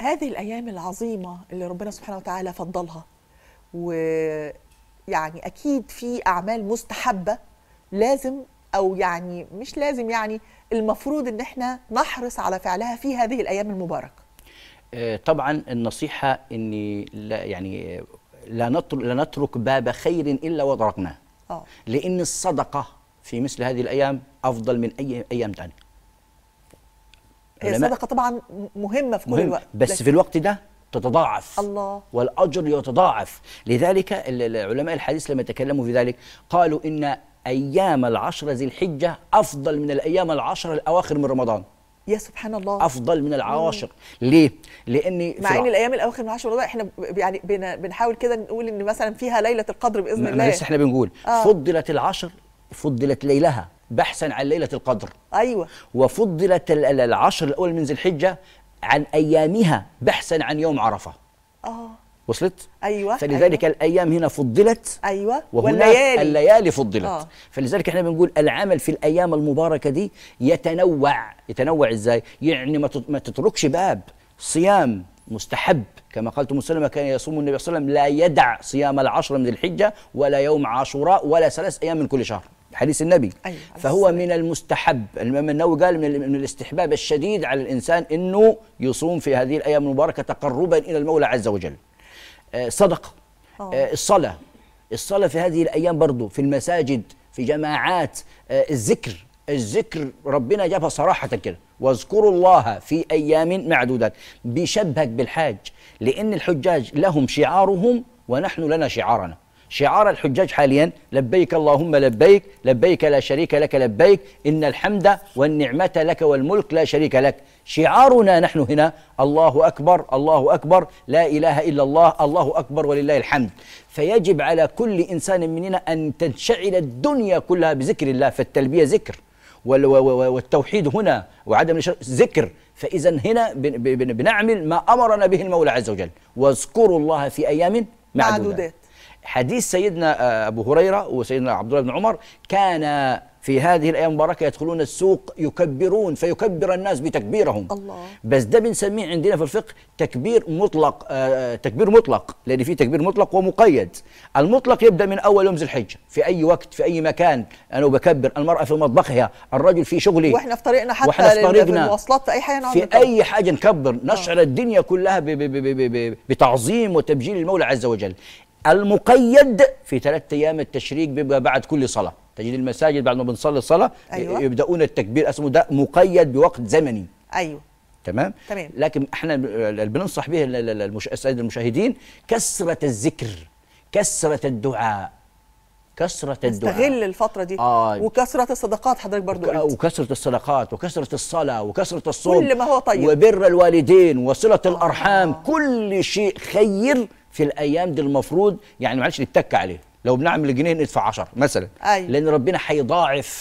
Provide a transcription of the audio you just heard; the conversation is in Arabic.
هذه الايام العظيمه اللي ربنا سبحانه وتعالى فضلها ويعني اكيد في اعمال مستحبه لازم او يعني مش لازم يعني المفروض ان احنا نحرص على فعلها في هذه الايام المباركه آه، طبعا النصيحه اني لا يعني لا نترك, لا نترك باب خير الا وضرقناه آه. لان الصدقه في مثل هذه الايام افضل من اي ايام ثانيه هي الصدقه طبعا مهمه في كل مهم. الوقت بس لكن... في الوقت ده تتضاعف الله والاجر يتضاعف لذلك علماء الحديث لما تكلموا في ذلك قالوا ان ايام العشر ذي الحجه افضل من الايام العشر الاواخر من رمضان يا سبحان الله افضل من العواشر مم. ليه لان مع ان الايام الاواخر من عشر رمضان احنا يعني بنحاول كده نقول ان مثلا فيها ليله القدر باذن الله لسه احنا بنقول آه. فضلت العشر فضلت ليلها بحثا عن ليله القدر ايوه وفضلت العشر الاول من ذي الحجه عن ايامها بحثا عن يوم عرفه اه وصلت ايوه فلذلك أيوة. الايام هنا فضلت ايوه والليالي الليالي فضلت آه. فلذلك احنا بنقول العمل في الايام المباركه دي يتنوع يتنوع ازاي يعني ما تتركش باب صيام مستحب كما قالت مسلمة كان يصوم النبي صلى الله عليه وسلم لا يدع صيام العشر من الحجة ولا يوم عاشوراء ولا ثلاث أيام من كل شهر حديث النبي أيوة فهو من المستحب الإمام النووي قال من الاستحباب الشديد على الإنسان أنه يصوم في هذه الأيام المباركة تقربا إلى المولى عز وجل آه، صدقة آه. آه، الصلاة الصلاة في هذه الأيام برضو في المساجد في جماعات الذكر الذكر ربنا جابها صراحة كده واذكروا الله في أيام معدودات بيشبهك بالحاج لأن الحجاج لهم شعارهم ونحن لنا شعارنا شعار الحجاج حاليا لبيك اللهم لبيك لبيك لا شريك لك لبيك إن الحمد والنعمة لك والملك لا شريك لك شعارنا نحن هنا الله أكبر الله أكبر لا إله إلا الله الله أكبر ولله الحمد فيجب على كل إنسان مننا أن تنشعل الدنيا كلها بذكر الله فالتلبية ذكر والتوحيد هنا وعدم ذكر فإذا هنا بنعمل ما أمرنا به المولى عز وجل واذكروا الله في أيام معدودات حديث سيدنا آه، أبو هريرة وسيدنا عبد الله بن عمر كان في هذه الأيام المباركة يدخلون السوق يكبرون فيكبر الناس بتكبيرهم الله. بس ده بنسميه عندنا في الفقه تكبير مطلق آه تكبير مطلق لأن في تكبير مطلق ومقيد المطلق يبدأ من أول يوم ذي الحجة في أي وقت في أي مكان أنا بكبر المرأة في مطبخها الرجل في شغله وإحنا في طريقنا حتى وإحنا في طريقنا في المواصلات في أي حاجة في أي حاجة نكبر آه. نشعر الدنيا كلها بتعظيم وتبجيل المولى عز وجل المقيد في ثلاثة أيام التشريك بيبقى بعد كل صلاة تجد المساجد بعد ما بنصلي الصلاة أيوة. يبدأون التكبير اسمه ده مقيد بوقت زمني أيوة تمام؟, تمام لكن احنا بننصح به الساده المشاهدين كثره الذكر كثره الدعاء كثرة الدعاء استغل الفترة دي آه وكثرة الصدقات حضرتك برضو وك... وكثرة الصدقات وكثرة الصلاة وكثرة الصوم كل ما هو طيب وبر الوالدين وصلة آه. الأرحام كل شيء خير في الايام دي المفروض يعني معلش نتك عليه لو بنعمل جنيه ندفع 10 مثلا أي. أيوه. لان ربنا هيضاعف